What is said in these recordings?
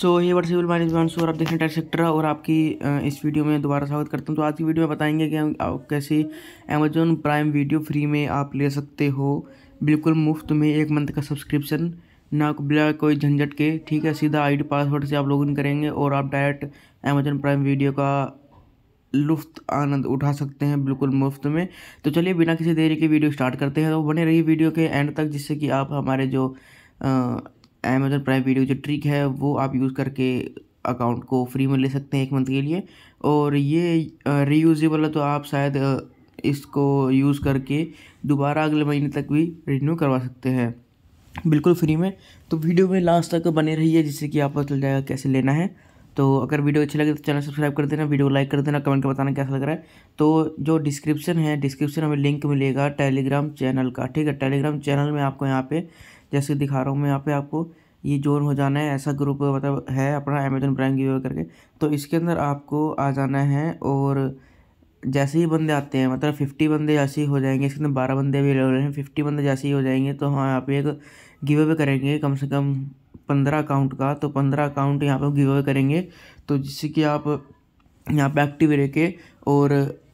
सो ये वर्ट सिविल माइनस वन सो और आप देख रहे सेक्टर और आपकी इस वीडियो में दोबारा स्वागत करता हूँ तो आज की वीडियो में बताएंगे कि आप कैसे अमेजोन प्राइम वीडियो फ्री में आप ले सकते हो बिल्कुल मुफ्त में एक मंथ का सब्सक्रिप्शन ना बिना कोई झंझट के ठीक है सीधा आईडी पासवर्ड से आप लॉगिन करेंगे और आप डायरेक्ट अमेजोन प्राइम वीडियो का लुफ्त आनंद उठा सकते हैं बिल्कुल मुफ्त में तो चलिए बिना किसी देरी के वीडियो स्टार्ट करते हैं तो बने रही वीडियो के एंड तक जिससे कि आप हमारे जो अमेज़न प्राइम वीडियो जो ट्रिक है वो आप यूज़ करके अकाउंट को फ्री में ले सकते हैं एक मंथ के लिए और ये रीयूजेबल है तो आप शायद इसको यूज़ करके दोबारा अगले महीने तक भी रिन्यू करवा सकते हैं बिल्कुल फ्री में तो वीडियो में लास्ट तक बने रहिए जिससे कि आपको चल जाएगा कैसे लेना है तो अगर वीडियो अच्छी लगे तो चैनल सब्सक्राइब कर देना वीडियो लाइक कर देना कमेंट कर बताना कैसा लग रहा है तो जो डिस्क्रिप्शन है डिस्क्रिप्शन में लिंक मिलेगा टेलीग्राम चैनल का ठीक है टेलीग्राम चैनल में आपको यहाँ पे जैसे दिखा रहा हूँ मैं यहाँ पे आपको ये जोन हो जाना है ऐसा ग्रुप मतलब है अपना अमेजोन प्राइम की करके तो इसके अंदर आपको आ जाना है और जैसे ही बंदे आते हैं मतलब फिफ्टी बंदे जैसे ही हो जाएंगे इसके अंदर बारह बंदे अवेलेबल हैं फिफ्टी बंदे जैसे ही हो जाएंगे तो हम हाँ, यहाँ पे एक गिव अवे करेंगे कम से कम पंद्रह अकाउंट का तो पंद्रह अकाउंट यहाँ पर गिव अवे करेंगे तो जिससे कि आप यहाँ पे एक्टिव रह के और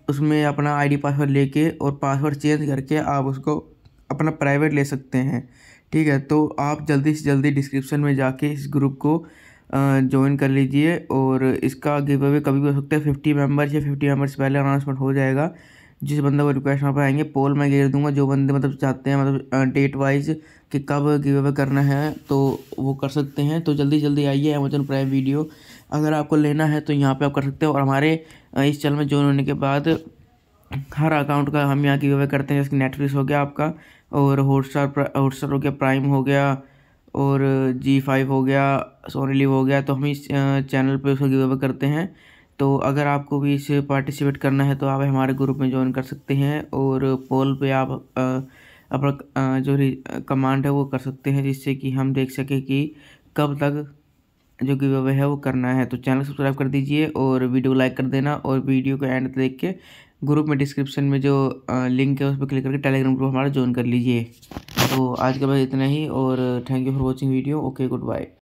उसमें अपना आईडी पासवर्ड लेके और पासवर्ड चेंज करके आप उसको अपना प्राइवेट ले सकते हैं ठीक है तो आप जल्दी से जल्दी डिस्क्रिप्शन में जाके इस ग्रुप को ज्वाइन कर लीजिए और इसका गिव अवे कभी भी हो सकता है फिफ्टी मेम्बर्स या फिफ्टी मेम्बर्स पहले अनाउंसमेंट हो जाएगा जिस बंदे को रिक्वेस्ट वहाँ पर आएंगे पोल मैं घेर दूंगा जो बंदे मतलब चाहते हैं मतलब डेट वाइज कि कब गिव अवे करना है तो वो कर सकते हैं तो जल्दी जल्दी आइए अमेजोन प्राइम वीडियो अगर आपको लेना है तो यहाँ पे आप कर सकते हो और हमारे इस चैनल में ज्वाइन होने के बाद हर अकाउंट का हम यहाँ गिव अवे करते हैं जैसे नेटफ्लिक्स हो गया आपका और हॉटस्टार हॉटस्टार हो गया प्राइम हो गया और जी फाइव हो गया सोनी लिव हो गया तो हम इस चैनल पर उसको गिव अवे करते हैं तो अगर आपको भी इसे पार्टिसिपेट करना है तो आप हमारे ग्रुप में ज्वाइन कर सकते हैं और पोल पे आप अपना जो कमांड है वो कर सकते हैं जिससे कि हम देख सकें कि कब तक जो कि वह है वो करना है तो चैनल सब्सक्राइब कर दीजिए और वीडियो लाइक कर देना और वीडियो को एंड देख के ग्रुप में डिस्क्रिप्शन में जो लिंक है उस पर क्लिक करके टेलीग्राम ग्रुप हमारा ज्वाइन कर लीजिए तो आज के बाद इतना ही और thank you for watching video okay good bye